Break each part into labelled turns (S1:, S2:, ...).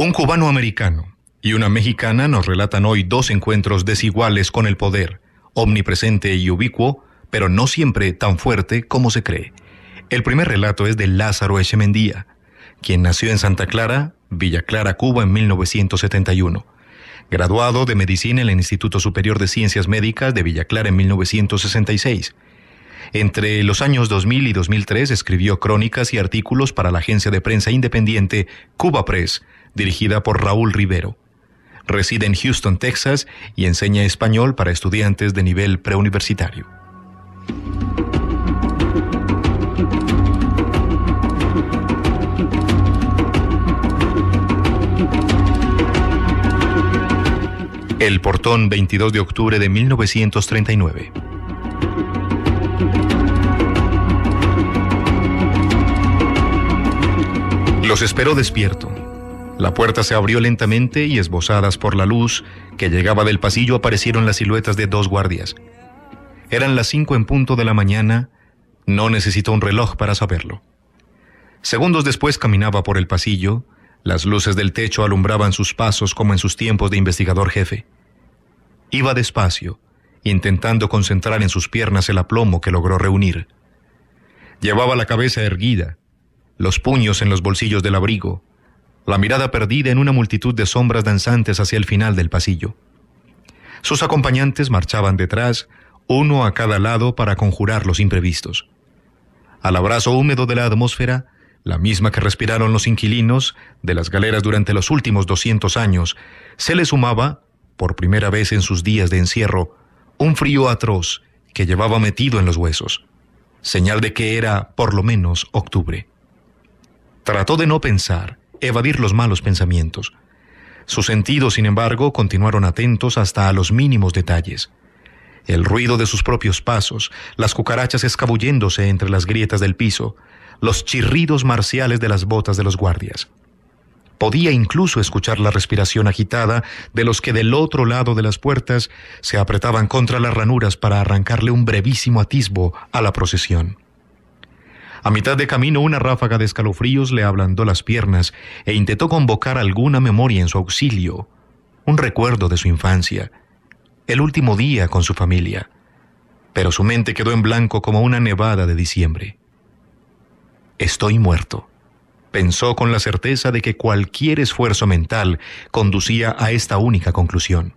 S1: Un cubano americano y una mexicana nos relatan hoy dos encuentros desiguales con el poder, omnipresente y ubicuo, pero no siempre tan fuerte como se cree. El primer relato es de Lázaro Echemendía, quien nació en Santa Clara, Villa Clara, Cuba, en 1971. Graduado de medicina en el Instituto Superior de Ciencias Médicas de Villa Clara en 1966. Entre los años 2000 y 2003 escribió crónicas y artículos para la agencia de prensa independiente Cuba Press, dirigida por Raúl Rivero. Reside en Houston, Texas, y enseña español para estudiantes de nivel preuniversitario. El portón 22 de octubre de 1939. Los espero despierto. La puerta se abrió lentamente y esbozadas por la luz que llegaba del pasillo aparecieron las siluetas de dos guardias. Eran las cinco en punto de la mañana, no necesitó un reloj para saberlo. Segundos después caminaba por el pasillo, las luces del techo alumbraban sus pasos como en sus tiempos de investigador jefe. Iba despacio, intentando concentrar en sus piernas el aplomo que logró reunir. Llevaba la cabeza erguida, los puños en los bolsillos del abrigo, la mirada perdida en una multitud de sombras danzantes hacia el final del pasillo. Sus acompañantes marchaban detrás, uno a cada lado para conjurar los imprevistos. Al abrazo húmedo de la atmósfera, la misma que respiraron los inquilinos de las galeras durante los últimos 200 años, se le sumaba, por primera vez en sus días de encierro, un frío atroz que llevaba metido en los huesos, señal de que era, por lo menos, octubre. Trató de no pensar, evadir los malos pensamientos. Sus sentidos, sin embargo, continuaron atentos hasta a los mínimos detalles. El ruido de sus propios pasos, las cucarachas escabulléndose entre las grietas del piso, los chirridos marciales de las botas de los guardias. Podía incluso escuchar la respiración agitada de los que del otro lado de las puertas se apretaban contra las ranuras para arrancarle un brevísimo atisbo a la procesión. A mitad de camino una ráfaga de escalofríos le ablandó las piernas e intentó convocar alguna memoria en su auxilio, un recuerdo de su infancia, el último día con su familia, pero su mente quedó en blanco como una nevada de diciembre. Estoy muerto. Pensó con la certeza de que cualquier esfuerzo mental conducía a esta única conclusión.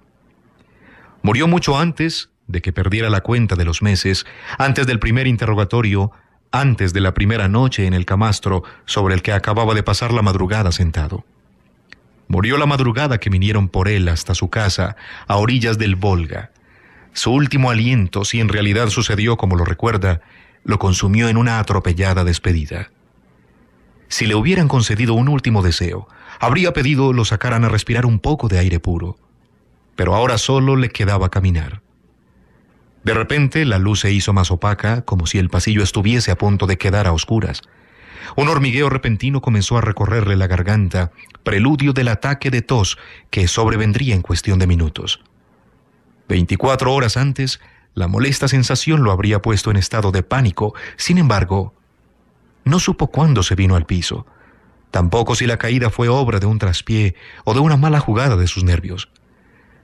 S1: Murió mucho antes de que perdiera la cuenta de los meses, antes del primer interrogatorio, antes de la primera noche en el camastro sobre el que acababa de pasar la madrugada sentado. Murió la madrugada que vinieron por él hasta su casa, a orillas del Volga. Su último aliento, si en realidad sucedió como lo recuerda, lo consumió en una atropellada despedida. Si le hubieran concedido un último deseo, habría pedido lo sacaran a respirar un poco de aire puro. Pero ahora solo le quedaba caminar. De repente la luz se hizo más opaca, como si el pasillo estuviese a punto de quedar a oscuras. Un hormigueo repentino comenzó a recorrerle la garganta, preludio del ataque de tos que sobrevendría en cuestión de minutos. Veinticuatro horas antes, la molesta sensación lo habría puesto en estado de pánico, sin embargo, no supo cuándo se vino al piso, tampoco si la caída fue obra de un traspié o de una mala jugada de sus nervios.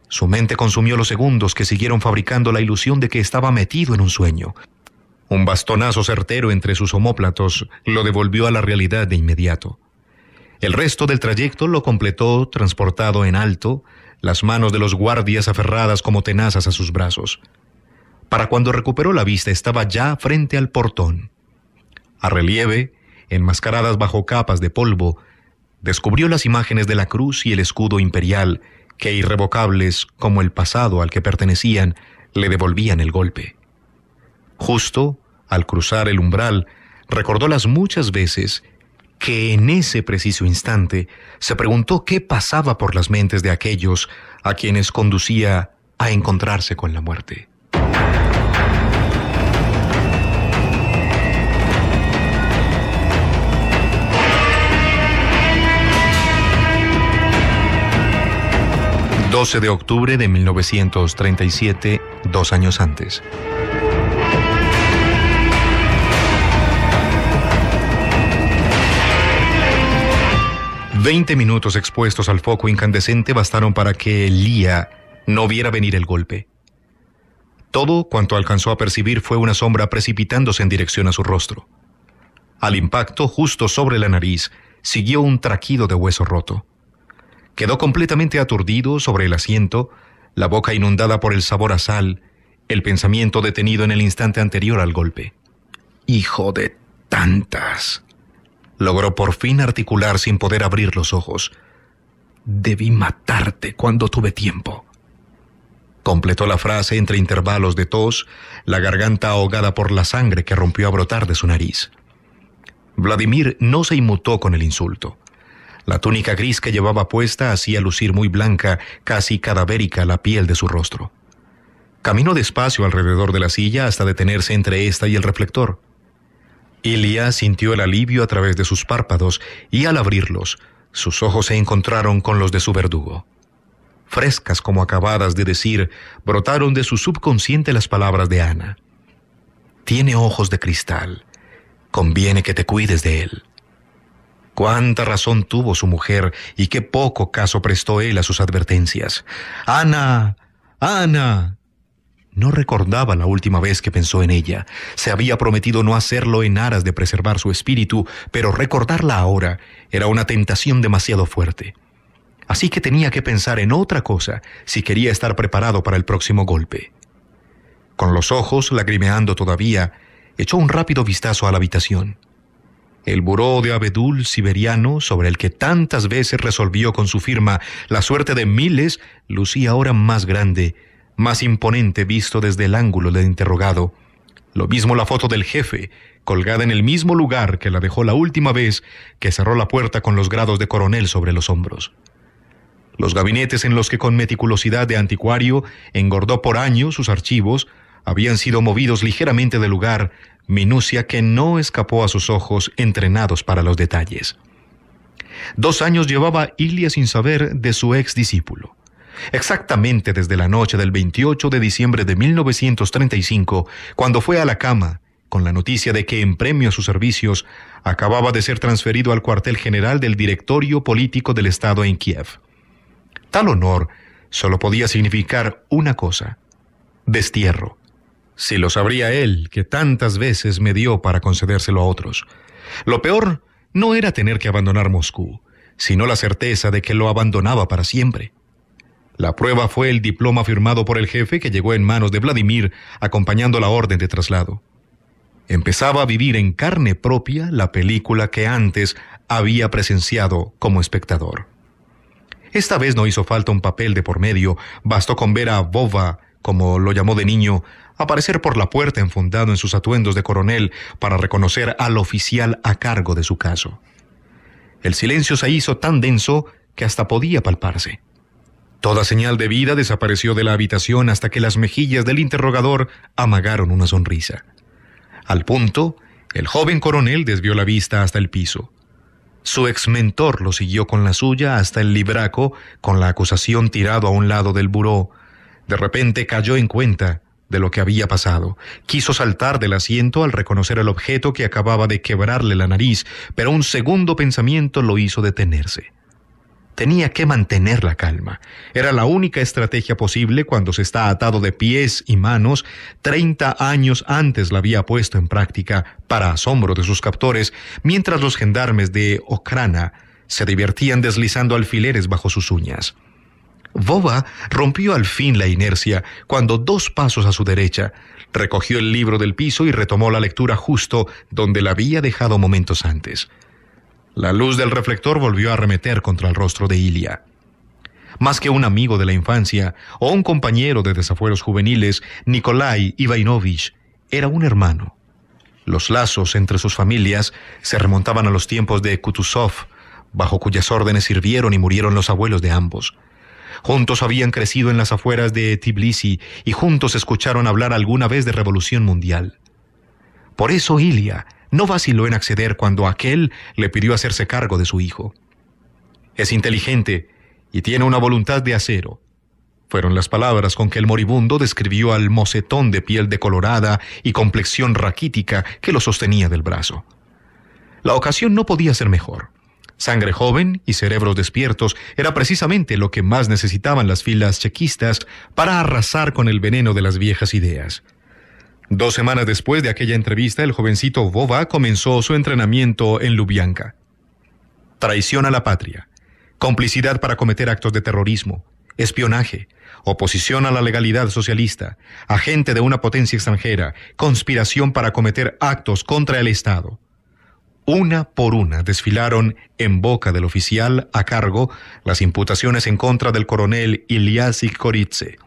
S1: Su mente consumió los segundos que siguieron fabricando la ilusión de que estaba metido en un sueño. Un bastonazo certero entre sus homóplatos lo devolvió a la realidad de inmediato. El resto del trayecto lo completó transportado en alto, las manos de los guardias aferradas como tenazas a sus brazos. Para cuando recuperó la vista estaba ya frente al portón. A relieve, enmascaradas bajo capas de polvo, descubrió las imágenes de la cruz y el escudo imperial que irrevocables como el pasado al que pertenecían le devolvían el golpe. Justo, al cruzar el umbral, recordó las muchas veces que en ese preciso instante se preguntó qué pasaba por las mentes de aquellos a quienes conducía a encontrarse con la muerte. 12 de octubre de 1937, dos años antes. Veinte minutos expuestos al foco incandescente bastaron para que Lía no viera venir el golpe. Todo cuanto alcanzó a percibir fue una sombra precipitándose en dirección a su rostro. Al impacto, justo sobre la nariz, siguió un traquido de hueso roto. Quedó completamente aturdido sobre el asiento, la boca inundada por el sabor a sal, el pensamiento detenido en el instante anterior al golpe. Hijo de tantas. Logró por fin articular sin poder abrir los ojos. Debí matarte cuando tuve tiempo. Completó la frase entre intervalos de tos, la garganta ahogada por la sangre que rompió a brotar de su nariz. Vladimir no se inmutó con el insulto. La túnica gris que llevaba puesta hacía lucir muy blanca, casi cadavérica, la piel de su rostro. Caminó despacio alrededor de la silla hasta detenerse entre ésta y el reflector. Ilia sintió el alivio a través de sus párpados y al abrirlos, sus ojos se encontraron con los de su verdugo. Frescas como acabadas de decir, brotaron de su subconsciente las palabras de Ana. Tiene ojos de cristal. Conviene que te cuides de él. Cuánta razón tuvo su mujer y qué poco caso prestó él a sus advertencias. Ana. Ana. No recordaba la última vez que pensó en ella. Se había prometido no hacerlo en aras de preservar su espíritu, pero recordarla ahora era una tentación demasiado fuerte. Así que tenía que pensar en otra cosa si quería estar preparado para el próximo golpe. Con los ojos lagrimeando todavía, echó un rápido vistazo a la habitación el buró de abedul siberiano sobre el que tantas veces resolvió con su firma la suerte de miles, lucía ahora más grande, más imponente visto desde el ángulo del interrogado. Lo mismo la foto del jefe, colgada en el mismo lugar que la dejó la última vez que cerró la puerta con los grados de coronel sobre los hombros. Los gabinetes en los que con meticulosidad de anticuario engordó por años sus archivos habían sido movidos ligeramente de lugar minucia que no escapó a sus ojos entrenados para los detalles. Dos años llevaba Ilia sin saber de su ex discípulo. Exactamente desde la noche del 28 de diciembre de 1935, cuando fue a la cama con la noticia de que en premio a sus servicios acababa de ser transferido al cuartel general del Directorio Político del Estado en Kiev. Tal honor solo podía significar una cosa, destierro, si lo sabría él, que tantas veces me dio para concedérselo a otros. Lo peor no era tener que abandonar Moscú, sino la certeza de que lo abandonaba para siempre. La prueba fue el diploma firmado por el jefe que llegó en manos de Vladimir acompañando la orden de traslado. Empezaba a vivir en carne propia la película que antes había presenciado como espectador. Esta vez no hizo falta un papel de por medio, bastó con ver a Bova como lo llamó de niño, aparecer por la puerta enfundado en sus atuendos de coronel para reconocer al oficial a cargo de su caso. El silencio se hizo tan denso que hasta podía palparse. Toda señal de vida desapareció de la habitación hasta que las mejillas del interrogador amagaron una sonrisa. Al punto, el joven coronel desvió la vista hasta el piso. Su exmentor lo siguió con la suya hasta el libraco, con la acusación tirado a un lado del buró, de repente cayó en cuenta de lo que había pasado. Quiso saltar del asiento al reconocer el objeto que acababa de quebrarle la nariz, pero un segundo pensamiento lo hizo detenerse. Tenía que mantener la calma. Era la única estrategia posible cuando se está atado de pies y manos. Treinta años antes la había puesto en práctica, para asombro de sus captores, mientras los gendarmes de Ocrana se divertían deslizando alfileres bajo sus uñas. Boba rompió al fin la inercia cuando dos pasos a su derecha recogió el libro del piso y retomó la lectura justo donde la había dejado momentos antes. La luz del reflector volvió a arremeter contra el rostro de Ilia. Más que un amigo de la infancia o un compañero de desafueros juveniles, Nikolai Ivainovich era un hermano. Los lazos entre sus familias se remontaban a los tiempos de Kutuzov, bajo cuyas órdenes sirvieron y murieron los abuelos de ambos. Juntos habían crecido en las afueras de Tbilisi y juntos escucharon hablar alguna vez de revolución mundial. Por eso Ilia no vaciló en acceder cuando aquel le pidió hacerse cargo de su hijo. Es inteligente y tiene una voluntad de acero, fueron las palabras con que el moribundo describió al mocetón de piel decolorada y complexión raquítica que lo sostenía del brazo. La ocasión no podía ser mejor. Sangre joven y cerebros despiertos era precisamente lo que más necesitaban las filas chequistas para arrasar con el veneno de las viejas ideas. Dos semanas después de aquella entrevista, el jovencito Boba comenzó su entrenamiento en Lubyanka. Traición a la patria, complicidad para cometer actos de terrorismo, espionaje, oposición a la legalidad socialista, agente de una potencia extranjera, conspiración para cometer actos contra el Estado. Una por una desfilaron en boca del oficial a cargo las imputaciones en contra del coronel Ilyasik Koritze,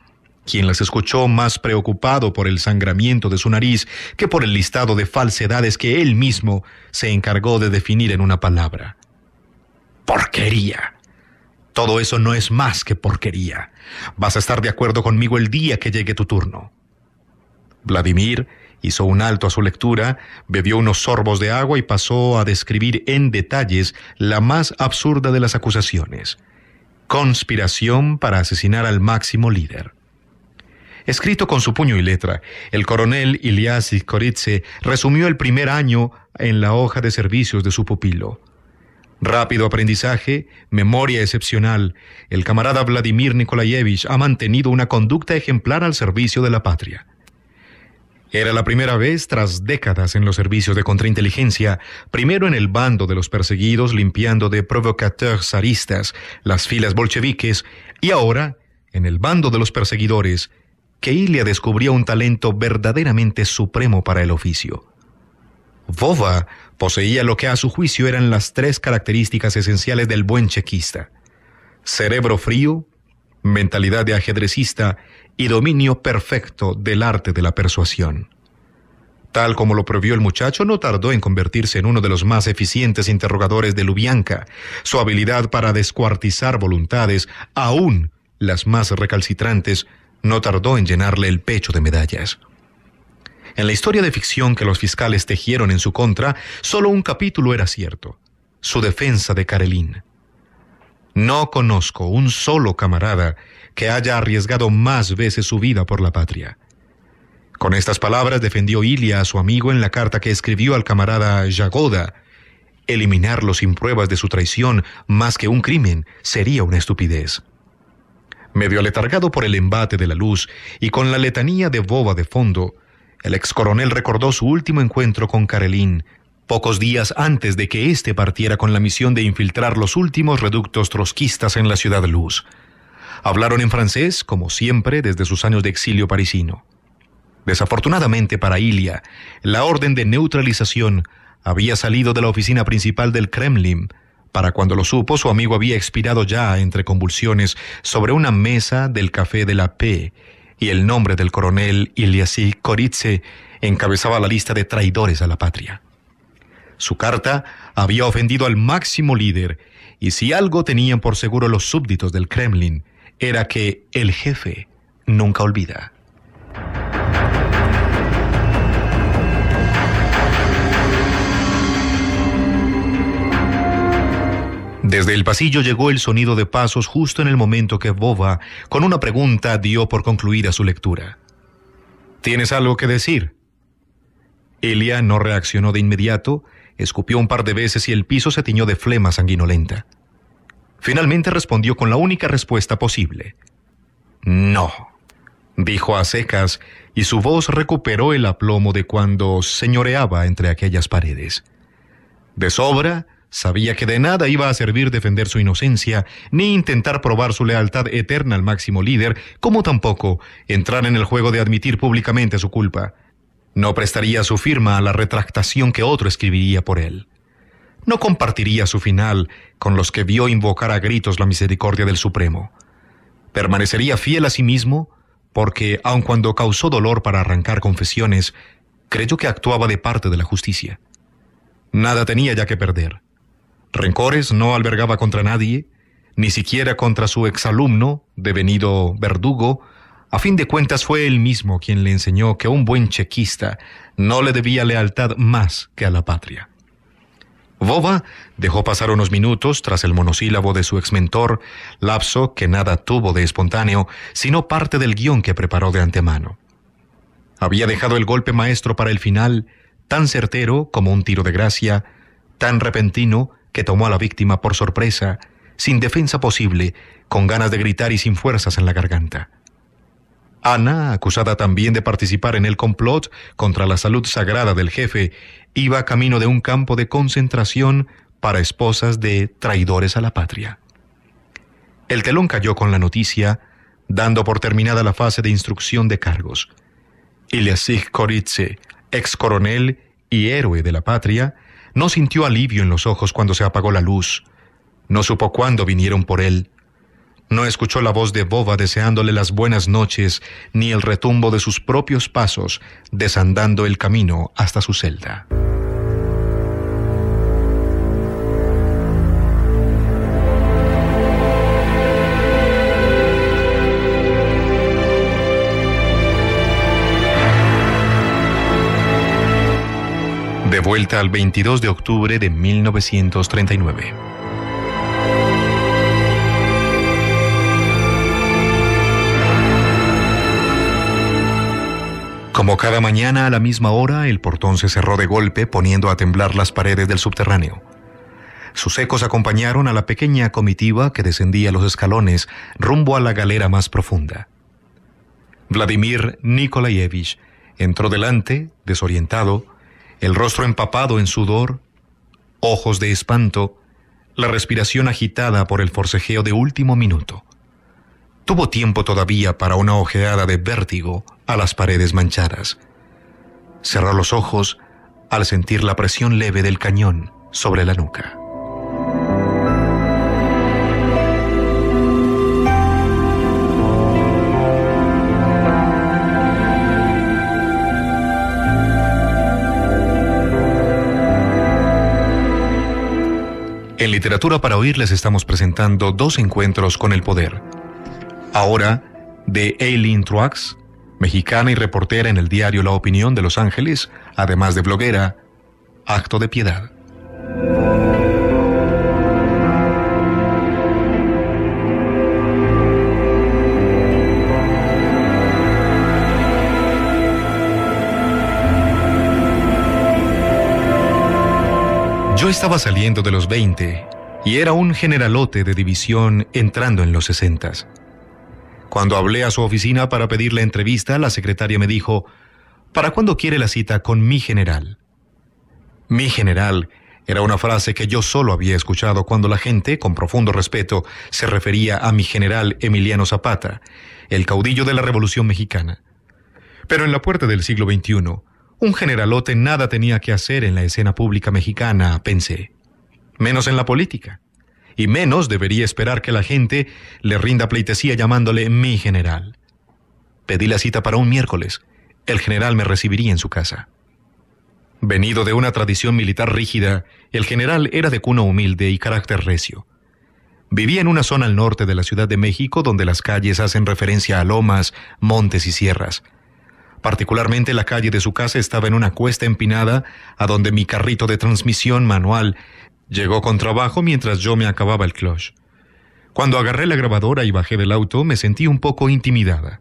S1: quien las escuchó más preocupado por el sangramiento de su nariz que por el listado de falsedades que él mismo se encargó de definir en una palabra. Porquería. Todo eso no es más que porquería. Vas a estar de acuerdo conmigo el día que llegue tu turno. Vladimir Hizo un alto a su lectura, bebió unos sorbos de agua y pasó a describir en detalles la más absurda de las acusaciones. Conspiración para asesinar al máximo líder. Escrito con su puño y letra, el coronel Ilias Koritze resumió el primer año en la hoja de servicios de su pupilo. Rápido aprendizaje, memoria excepcional. El camarada Vladimir Nikolayevich ha mantenido una conducta ejemplar al servicio de la patria. Era la primera vez tras décadas en los servicios de contrainteligencia, primero en el bando de los perseguidos limpiando de provocateurs zaristas las filas bolcheviques y ahora en el bando de los perseguidores, que Ilia descubría un talento verdaderamente supremo para el oficio. Vova poseía lo que a su juicio eran las tres características esenciales del buen chequista. Cerebro frío, mentalidad de ajedrecista y dominio perfecto del arte de la persuasión. Tal como lo previó el muchacho, no tardó en convertirse en uno de los más eficientes interrogadores de Lubianca. Su habilidad para descuartizar voluntades, aún las más recalcitrantes, no tardó en llenarle el pecho de medallas. En la historia de ficción que los fiscales tejieron en su contra, solo un capítulo era cierto, su defensa de Karelin. No conozco un solo camarada que haya arriesgado más veces su vida por la patria. Con estas palabras defendió Ilia a su amigo en la carta que escribió al camarada Jagoda. Eliminarlo sin pruebas de su traición más que un crimen sería una estupidez. Medio aletargado por el embate de la luz y con la letanía de boba de fondo, el ex coronel recordó su último encuentro con Karelín pocos días antes de que éste partiera con la misión de infiltrar los últimos reductos trotskistas en la ciudad luz. Hablaron en francés, como siempre, desde sus años de exilio parisino. Desafortunadamente para Ilia, la orden de neutralización había salido de la oficina principal del Kremlin. Para cuando lo supo, su amigo había expirado ya entre convulsiones sobre una mesa del Café de la P, y el nombre del coronel Ilyasí Koritze encabezaba la lista de traidores a la patria. Su carta había ofendido al máximo líder, y si algo tenían por seguro los súbditos del Kremlin, era que el jefe nunca olvida. Desde el pasillo llegó el sonido de pasos justo en el momento que Boba, con una pregunta, dio por concluida su lectura. ¿Tienes algo que decir? Elia no reaccionó de inmediato escupió un par de veces y el piso se tiñó de flema sanguinolenta. Finalmente respondió con la única respuesta posible. No, dijo a secas, y su voz recuperó el aplomo de cuando señoreaba entre aquellas paredes. De sobra, sabía que de nada iba a servir defender su inocencia, ni intentar probar su lealtad eterna al máximo líder, como tampoco entrar en el juego de admitir públicamente su culpa. No prestaría su firma a la retractación que otro escribiría por él. No compartiría su final con los que vio invocar a gritos la misericordia del Supremo. Permanecería fiel a sí mismo porque, aun cuando causó dolor para arrancar confesiones, creyó que actuaba de parte de la justicia. Nada tenía ya que perder. Rencores no albergaba contra nadie, ni siquiera contra su exalumno, devenido verdugo, a fin de cuentas fue él mismo quien le enseñó que un buen chequista no le debía lealtad más que a la patria. Boba dejó pasar unos minutos tras el monosílabo de su exmentor, lapso que nada tuvo de espontáneo, sino parte del guión que preparó de antemano. Había dejado el golpe maestro para el final, tan certero como un tiro de gracia, tan repentino que tomó a la víctima por sorpresa, sin defensa posible, con ganas de gritar y sin fuerzas en la garganta. Ana, acusada también de participar en el complot contra la salud sagrada del jefe, iba camino de un campo de concentración para esposas de traidores a la patria. El telón cayó con la noticia, dando por terminada la fase de instrucción de cargos. Ilyasik Koritze, ex coronel y héroe de la patria, no sintió alivio en los ojos cuando se apagó la luz. No supo cuándo vinieron por él. No escuchó la voz de Boba deseándole las buenas noches, ni el retumbo de sus propios pasos, desandando el camino hasta su celda. De vuelta al 22 de octubre de 1939. Como cada mañana a la misma hora, el portón se cerró de golpe poniendo a temblar las paredes del subterráneo. Sus ecos acompañaron a la pequeña comitiva que descendía los escalones rumbo a la galera más profunda. Vladimir Nikolaevich entró delante, desorientado, el rostro empapado en sudor, ojos de espanto, la respiración agitada por el forcejeo de último minuto tuvo tiempo todavía para una ojeada de vértigo a las paredes manchadas. Cerró los ojos al sentir la presión leve del cañón sobre la nuca. En Literatura para oírles estamos presentando dos encuentros con el poder ahora de Eileen Truax, mexicana y reportera en el diario La Opinión de Los Ángeles, además de bloguera, acto de piedad. Yo estaba saliendo de los 20 y era un generalote de división entrando en los 60. Cuando hablé a su oficina para pedir la entrevista, la secretaria me dijo, ¿Para cuándo quiere la cita con mi general? Mi general era una frase que yo solo había escuchado cuando la gente, con profundo respeto, se refería a mi general Emiliano Zapata, el caudillo de la Revolución Mexicana. Pero en la puerta del siglo XXI, un generalote nada tenía que hacer en la escena pública mexicana, pensé, menos en la política y menos debería esperar que la gente le rinda pleitesía llamándole mi general. Pedí la cita para un miércoles. El general me recibiría en su casa. Venido de una tradición militar rígida, el general era de cuna humilde y carácter recio. Vivía en una zona al norte de la Ciudad de México donde las calles hacen referencia a lomas, montes y sierras. Particularmente la calle de su casa estaba en una cuesta empinada a donde mi carrito de transmisión manual Llegó con trabajo mientras yo me acababa el clutch. Cuando agarré la grabadora y bajé del auto, me sentí un poco intimidada.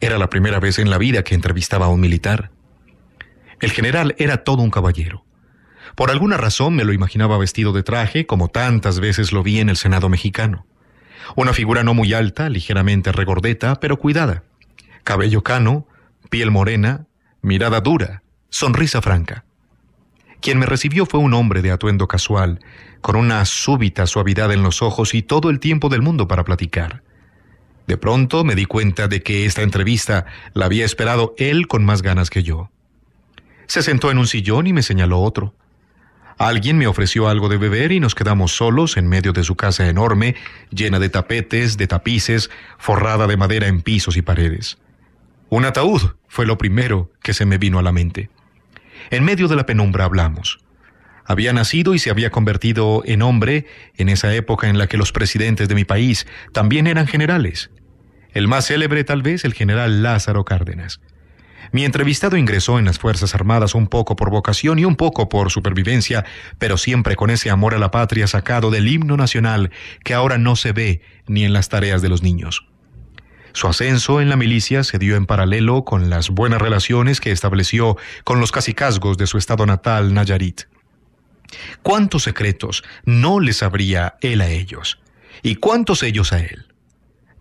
S1: Era la primera vez en la vida que entrevistaba a un militar. El general era todo un caballero. Por alguna razón me lo imaginaba vestido de traje, como tantas veces lo vi en el Senado mexicano. Una figura no muy alta, ligeramente regordeta, pero cuidada. Cabello cano, piel morena, mirada dura, sonrisa franca. Quien me recibió fue un hombre de atuendo casual, con una súbita suavidad en los ojos y todo el tiempo del mundo para platicar. De pronto me di cuenta de que esta entrevista la había esperado él con más ganas que yo. Se sentó en un sillón y me señaló otro. Alguien me ofreció algo de beber y nos quedamos solos en medio de su casa enorme, llena de tapetes, de tapices, forrada de madera en pisos y paredes. Un ataúd fue lo primero que se me vino a la mente. En medio de la penumbra hablamos. Había nacido y se había convertido en hombre en esa época en la que los presidentes de mi país también eran generales. El más célebre tal vez el general Lázaro Cárdenas. Mi entrevistado ingresó en las Fuerzas Armadas un poco por vocación y un poco por supervivencia, pero siempre con ese amor a la patria sacado del himno nacional que ahora no se ve ni en las tareas de los niños. Su ascenso en la milicia se dio en paralelo con las buenas relaciones que estableció con los cacicazgos de su estado natal, Nayarit. ¿Cuántos secretos no les abría él a ellos? ¿Y cuántos ellos a él?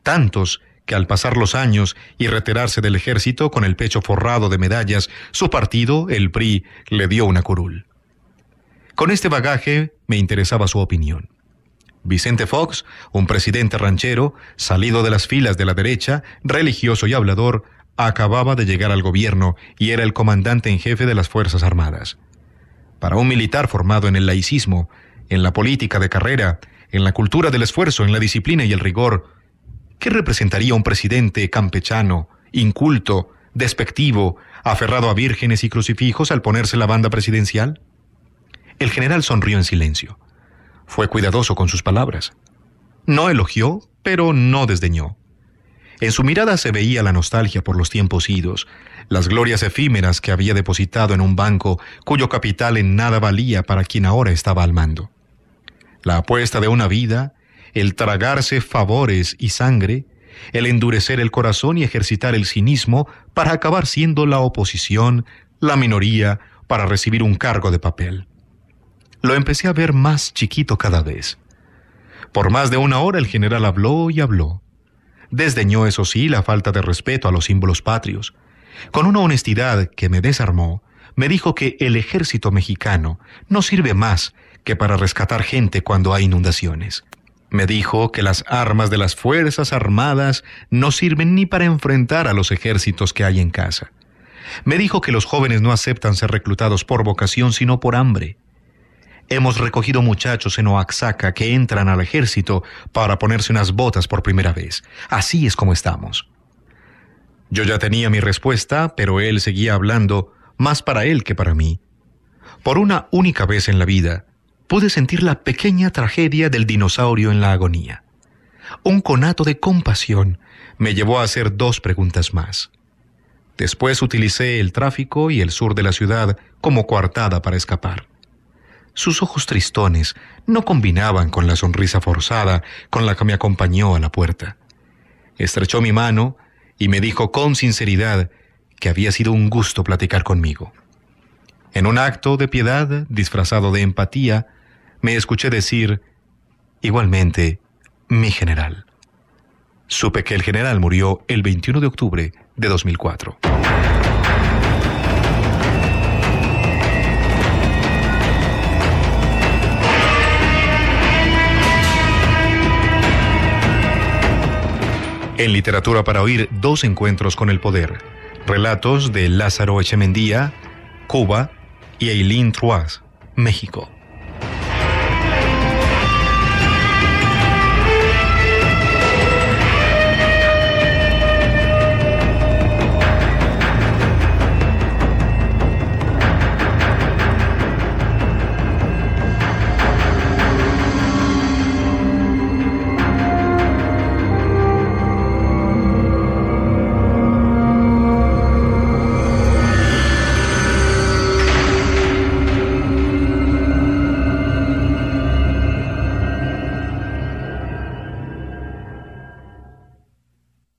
S1: Tantos que al pasar los años y retirarse del ejército con el pecho forrado de medallas, su partido, el PRI, le dio una curul. Con este bagaje me interesaba su opinión. Vicente Fox, un presidente ranchero, salido de las filas de la derecha, religioso y hablador, acababa de llegar al gobierno y era el comandante en jefe de las Fuerzas Armadas. Para un militar formado en el laicismo, en la política de carrera, en la cultura del esfuerzo, en la disciplina y el rigor, ¿qué representaría un presidente campechano, inculto, despectivo, aferrado a vírgenes y crucifijos al ponerse la banda presidencial? El general sonrió en silencio. Fue cuidadoso con sus palabras. No elogió, pero no desdeñó. En su mirada se veía la nostalgia por los tiempos idos, las glorias efímeras que había depositado en un banco cuyo capital en nada valía para quien ahora estaba al mando. La apuesta de una vida, el tragarse favores y sangre, el endurecer el corazón y ejercitar el cinismo para acabar siendo la oposición, la minoría, para recibir un cargo de papel. Lo empecé a ver más chiquito cada vez. Por más de una hora el general habló y habló. Desdeñó, eso sí, la falta de respeto a los símbolos patrios. Con una honestidad que me desarmó, me dijo que el ejército mexicano no sirve más que para rescatar gente cuando hay inundaciones. Me dijo que las armas de las Fuerzas Armadas no sirven ni para enfrentar a los ejércitos que hay en casa. Me dijo que los jóvenes no aceptan ser reclutados por vocación sino por hambre. Hemos recogido muchachos en Oaxaca que entran al ejército para ponerse unas botas por primera vez. Así es como estamos. Yo ya tenía mi respuesta, pero él seguía hablando, más para él que para mí. Por una única vez en la vida, pude sentir la pequeña tragedia del dinosaurio en la agonía. Un conato de compasión me llevó a hacer dos preguntas más. Después utilicé el tráfico y el sur de la ciudad como coartada para escapar. Sus ojos tristones no combinaban con la sonrisa forzada con la que me acompañó a la puerta. Estrechó mi mano y me dijo con sinceridad que había sido un gusto platicar conmigo. En un acto de piedad disfrazado de empatía, me escuché decir, igualmente, mi general. Supe que el general murió el 21 de octubre de 2004. En Literatura para Oír, dos encuentros con el poder. Relatos de Lázaro Echemendía, Cuba, y Eileen Truaz, México.